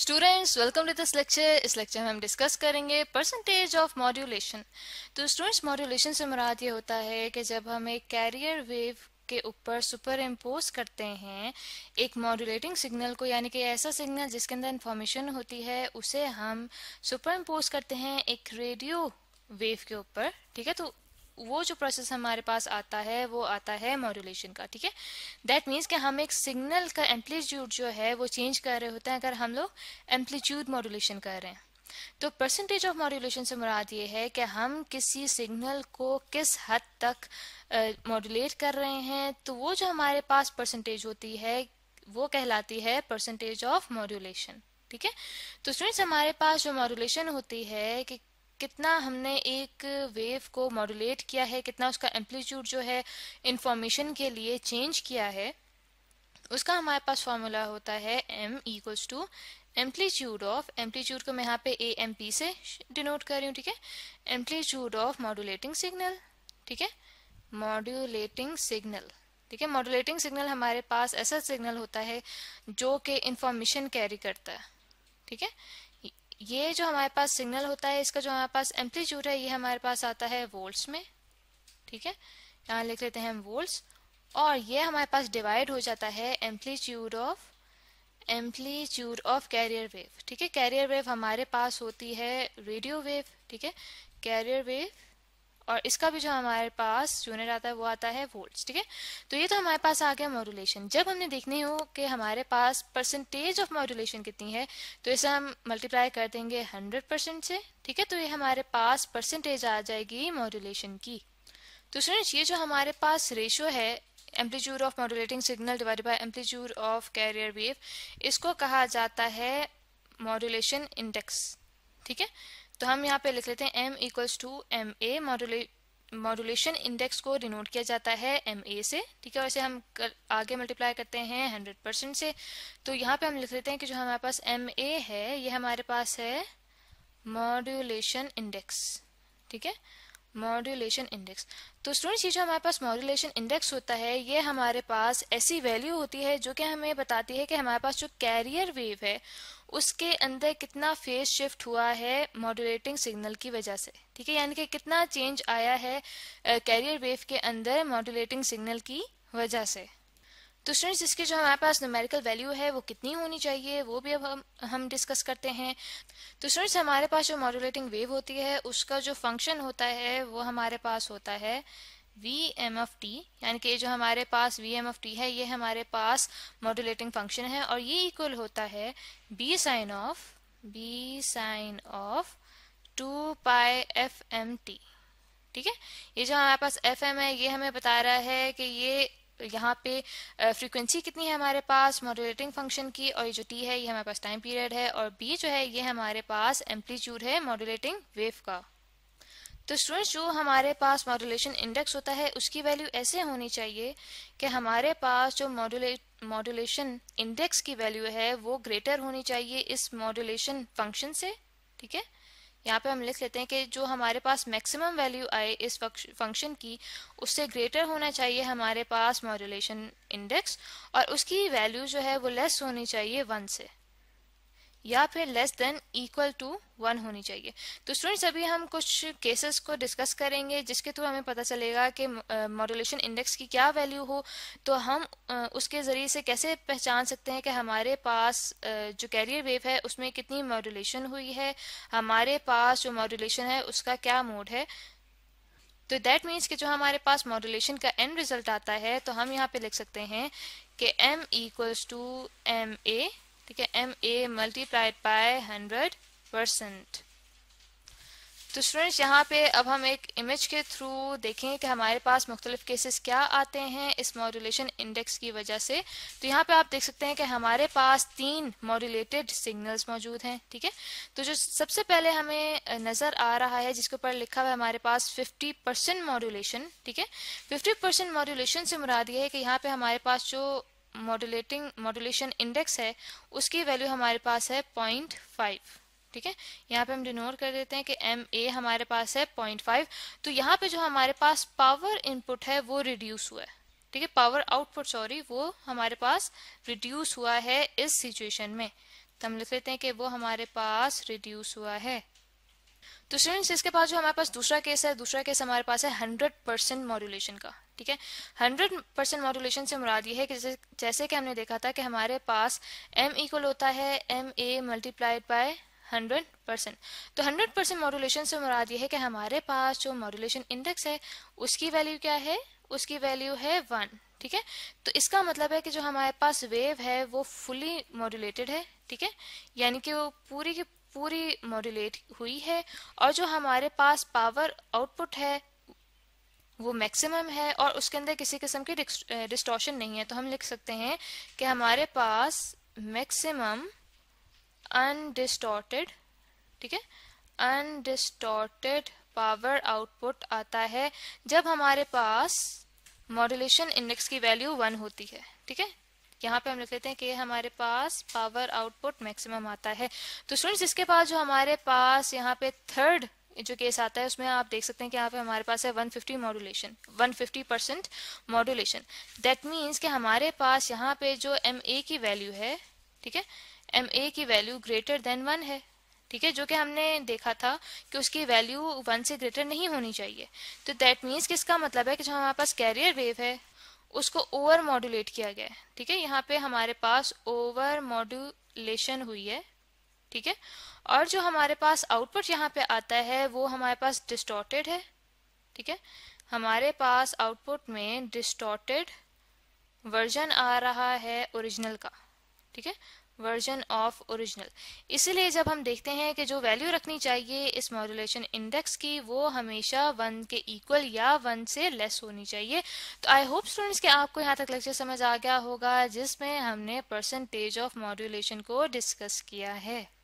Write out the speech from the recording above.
Students welcome to this lecture इस लेक्चर में हम डिस्कस करेंगे परसेंटेज ऑफ मॉड्यूलेशन तो स्टूडेंट्स मॉड्यूलेशन से मुराद ये होता है कि जब हम एक कैरियर वेव के ऊपर सुपर इम्पोज करते हैं एक मॉड्यूलेटिंग सिग्नल को यानी कि ऐसा सिग्नल जिसके अंदर इन्फॉर्मेशन होती है उसे हम सुपर इम्पोज करते हैं एक रेडियो वेव के ऊपर ठीक है तो वो जो प्रोसेस हमारे पास आता है वो आता है मॉड्यूलेशन का ठीक है दैट मीन्स कि हम एक सिग्नल का एम्पलीट्यूड जो है वो चेंज कर रहे होते हैं अगर हम लोग एम्पलीट्यूड मॉड्यूलेशन कर रहे हैं तो परसेंटेज ऑफ मॉड्यूलेशन से मुराद ये है कि हम किसी सिग्नल को किस हद तक मॉड्यूलेट कर रहे हैं तो वो जो हमारे पास परसेंटेज होती है वो कहलाती है परसेंटेज ऑफ मॉड्यूलेशन ठीक है तो स्टूडेंट्स हमारे पास जो मॉड्यूलेशन होती है कि कितना हमने एक वेव को मॉडुलेट किया है कितना उसका एम्पलीट्यूड जो है इंफॉर्मेशन के लिए चेंज किया है उसका हमारे पास फॉर्मूला होता है m equals to amplitude of amplitude को मैं यहाँ पे ए एम पी से डिनोट कर रही हूँ ठीक है एम्पलीट्यूड ऑफ मॉडुलेटिंग सिग्नल ठीक है मॉड्यूलेटिंग सिग्नल ठीक है मॉडुलेटिंग सिग्नल हमारे पास ऐसा सिग्नल होता है जो कि इंफॉर्मेशन कैरी करता है ठीक है ये जो हमारे पास सिग्नल होता है इसका जो हमारे पास एम्पलीट्यूड है ये हमारे पास आता है वोल्ट्स में ठीक है यहाँ लिख लेते हैं हम वोल्ट्स और ये हमारे पास डिवाइड हो जाता है amplitude of amplitude of carrier wave ठीक है कैरियर वेव हमारे पास होती है रेडियो वेव ठीक है कैरियर वेव और इसका भी जो हमारे पास यूनिट आता है वो आता है वोल्ट ठीक है तो ये तो हमारे पास आ गया मॉड्यूलेशन जब हमने देखनी हो कि हमारे पास परसेंटेज ऑफ मॉड्यूलेशन कितनी है तो इसे हम मल्टीप्लाई कर देंगे हंड्रेड परसेंट से ठीक है तो ये हमारे पास परसेंटेज आ जाएगी मॉड्यूलेशन की तो सुनिए ये जो हमारे पास रेशियो है amplitude of modulating signal divide by amplitude of carrier wave इसको कहा जाता है मॉड्यूलेशन इंडेक्स ठीक है तो हम यहाँ पे लिख लेते हैं M equals to M A modulation index को डिनोट किया जाता है एम ए से ठीक है वैसे हम कर, आगे मल्टीप्लाई करते हैं हंड्रेड परसेंट से तो यहाँ पे हम लिख लेते हैं कि जो हमारे पास एम ए है ये हमारे पास है मॉड्यूलेशन इंडेक्स ठीक है मॉड्यूलेशन इंडेक्स तो स्टूडेंट्स ये जो हमारे पास मॉड्यूलेशन इंडेक्स होता है ये हमारे पास ऐसी वैल्यू होती है जो कि हमें बताती है कि हमारे पास जो कैरियर वेव है उसके अंदर कितना फेज शिफ्ट हुआ है मॉड्यूलेटिंग सिग्नल की वजह से ठीक है यानी कि कितना चेंज आया है कैरियर वेव के अंदर मॉड्यूलेटिंग सिग्नल की वजह से तो स्टूडेंट्स इसकी जो हमारे पास न्यूमेरिकल वैल्यू है वो कितनी होनी चाहिए वो भी अब हम हम डिस्कस करते हैं तो स्टूडेंट्स हमारे पास जो मॉड्यूलेटिंग वेव होती है उसका जो फंक्शन होता है वो हमारे पास होता है वी एम एफ टी यानी कि जो हमारे पास वी एम एफ टी है ये हमारे पास मॉड्यूलेटिंग फंक्शन है और ये इक्वल होता है B sine of B sine of two pi F M T ठीक है ये जो हमारे पास एफ एम है ये हमें बता रहा है कि ये तो यहाँ पे फ्रीक्वेंसी कितनी है हमारे पास मॉड्यूलेटिंग फंक्शन की और ये जो टी है ये हमारे पास टाइम पीरियड है और बी जो है ये हमारे पास एम्पलीट्यूड है मॉड्यूलेटिंग वेव का तो स्टूडेंट्स जो हमारे पास मॉड्यूलेशन इंडेक्स होता है उसकी वैल्यू ऐसे होनी चाहिए कि हमारे पास जो मॉड्यूलेट मॉड्यूलेशन इंडेक्स की वैल्यू है वो ग्रेटर होनी चाहिए इस मॉड्यूलेशन फंक्शन से ठीक है यहाँ पे हम लिख लेते हैं कि जो हमारे पास मैक्सिमम वैल्यू आए इस फंक्शन की उससे ग्रेटर होना चाहिए हमारे पास मॉड्यूलेशन इंडेक्स और उसकी वैल्यू जो है वो लेस होनी चाहिए वन से या फिर less than equal to one होनी चाहिए तो स्टूडेंट्स अभी हम कुछ केसेस को डिस्कस करेंगे जिसके थ्रू हमें पता चलेगा कि मॉड्यूलेशन इंडेक्स की क्या वैल्यू हो तो हम उसके ज़रिए से कैसे पहचान सकते हैं कि हमारे पास जो कैरियर वेव है उसमें कितनी मॉड्यूलेशन हुई है हमारे पास जो मॉड्यूलेशन है उसका क्या मोड है तो दैट मीन्स कि जो हमारे पास मॉड्यूलेशन का एंड रिजल्ट आता है तो हम यहाँ पे लिख सकते हैं कि M equals to M A ठीक है M A multiplied by hundred percent तो स्टूडेंट्स यहाँ पे अब हम एक इमेज के थ्रू देखें कि हमारे पास मुख्तलिफ केसेस क्या आते हैं इस मॉड्यूलेशन इंडेक्स की वजह से तो यहाँ पे आप देख सकते हैं कि हमारे पास तीन मॉड्यूलेटेड सिग्नल्स मौजूद हैं ठीक है थीके? तो जो सबसे पहले हमें नज़र आ रहा है जिसके ऊपर लिखा हुआ है हमारे पास फिफ्टी परसेंट मॉड्यूलेशन ठीक है फिफ्टी परसेंट मॉड्यूलेशन से मुराद ये है कि यहाँ पे हमारे पास जो मॉडुलेटिंग मॉडुलेशन इंडेक्स है उसकी वैल्यू हमारे पास है पॉइंट फाइव ठीक है यहाँ पे हम डिनोट कर देते हैं कि एम ए हमारे पास है पॉइंट फाइव तो यहाँ पे जो हमारे पास पावर इनपुट है वो रिड्यूस हुआ है ठीक है पावर आउटपुट सॉरी वो हमारे पास रिड्यूस हुआ है इस सिचुएशन में तो हम लिख लेते हैं कि वो हमारे पास रिड्यूस हुआ है तो स्टूडेंट्स इसके पास जो हमारे पास दूसरा केस है दूसरा केस हमारे पास है हंड्रेड परसेंट मॉड्यूलेशन का ठीक है हंड्रेड परसेंट मॉडुलेशन से मुराद ये है कि जैसे जैसे कि हमने देखा था कि हमारे पास एम इक्वल होता है M A multiplied by hundred percent तो हंड्रेड परसेंट मॉडुलेशन से मुराद ये है कि हमारे पास जो मॉडुलेशन इंडेक्स है उसकी वैल्यू क्या है उसकी वैल्यू है वन ठीक है तो इसका मतलब है कि जो हमारे पास वेव है वो फुली मॉड्यूलेटेड है ठीक है यानी कि वो पूरी की पूरी मॉड्यूलेट हुई है और जो हमारे पास पावर आउटपुट है वो मैक्सिमम है और उसके अंदर किसी किस्म की डिस्टॉर्शन नहीं है तो हम लिख सकते हैं कि हमारे पास मैक्सिमम अनडिस्टॉर्टेड ठीक है अनडिस्टॉर्टेड पावर आउटपुट आता है जब हमारे पास मॉड्यूलेशन इंडेक्स की वैल्यू वन होती है ठीक है यहाँ पे हम लिख लेते हैं कि हमारे पास पावर आउटपुट मैक्सिमम आता है तो स्टूडेंट्स इसके बाद जो हमारे पास यहाँ पे थर्ड जो केस आता है उसमें आप देख सकते हैं कि यहाँ पे हमारे पास है 150 modulation fifty percent modulation that means कि हमारे पास यहाँ पे जो एम ए की वैल्यू है ठीक है एम ए की वैल्यू ग्रेटर देन वन है ठीक है जो कि हमने देखा था कि उसकी वैल्यू वन से ग्रेटर नहीं होनी चाहिए तो दैट मीन्स कि इसका मतलब है कि जो हमारे पास कैरियर वेव है उसको ओवर मॉड्यूलेट किया गया है ठीक है यहाँ पे हमारे पास ओवर मॉड्यूलेशन हुई है ठीक है और जो हमारे पास आउटपुट यहाँ पे आता है वो हमारे पास डिस्टॉर्टेड है ठीक है हमारे पास आउटपुट में डिस्टॉर्टेड वर्जन आ रहा है ओरिजिनल का ठीक है वर्जन ऑफ ओरिजिनल इसीलिए जब हम देखते हैं कि जो वैल्यू रखनी चाहिए इस मॉड्यूलेशन इंडेक्स की वो हमेशा वन के इक्वल या वन से लेस होनी चाहिए तो आई होप स्टूडेंट्स के आपको यहाँ तक लेक्चर समझ आ गया होगा जिसमें हमने परसेंटेज ऑफ मॉड्यूलेशन को डिस्कस किया है